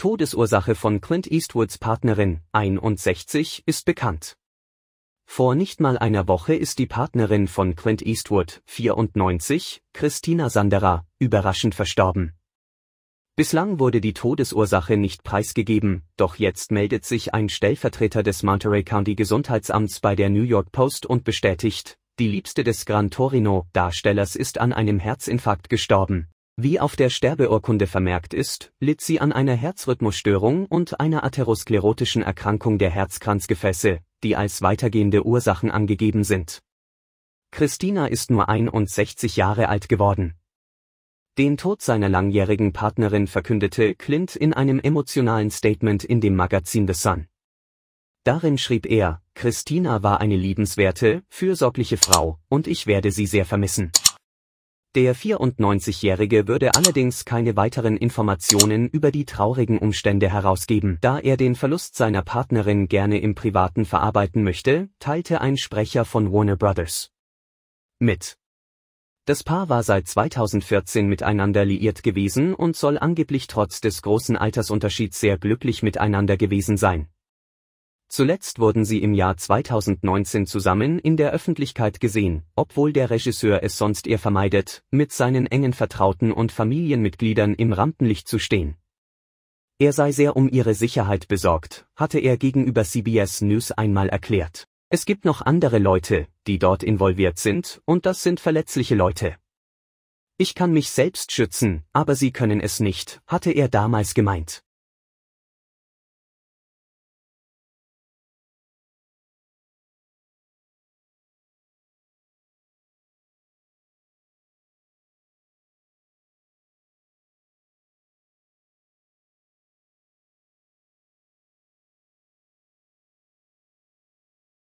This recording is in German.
Todesursache von Clint Eastwoods Partnerin, 61, ist bekannt. Vor nicht mal einer Woche ist die Partnerin von Clint Eastwood, 94, Christina Sanderer, überraschend verstorben. Bislang wurde die Todesursache nicht preisgegeben, doch jetzt meldet sich ein Stellvertreter des Monterey County Gesundheitsamts bei der New York Post und bestätigt, die Liebste des Gran Torino-Darstellers ist an einem Herzinfarkt gestorben. Wie auf der Sterbeurkunde vermerkt ist, litt sie an einer Herzrhythmusstörung und einer atherosklerotischen Erkrankung der Herzkranzgefäße, die als weitergehende Ursachen angegeben sind. Christina ist nur 61 Jahre alt geworden. Den Tod seiner langjährigen Partnerin verkündete Clint in einem emotionalen Statement in dem Magazin The Sun. Darin schrieb er, Christina war eine liebenswerte, fürsorgliche Frau, und ich werde sie sehr vermissen. Der 94-Jährige würde allerdings keine weiteren Informationen über die traurigen Umstände herausgeben. Da er den Verlust seiner Partnerin gerne im Privaten verarbeiten möchte, teilte ein Sprecher von Warner Brothers mit. Das Paar war seit 2014 miteinander liiert gewesen und soll angeblich trotz des großen Altersunterschieds sehr glücklich miteinander gewesen sein. Zuletzt wurden sie im Jahr 2019 zusammen in der Öffentlichkeit gesehen, obwohl der Regisseur es sonst eher vermeidet, mit seinen engen Vertrauten und Familienmitgliedern im Rampenlicht zu stehen. Er sei sehr um ihre Sicherheit besorgt, hatte er gegenüber CBS News einmal erklärt. Es gibt noch andere Leute, die dort involviert sind, und das sind verletzliche Leute. Ich kann mich selbst schützen, aber sie können es nicht, hatte er damals gemeint.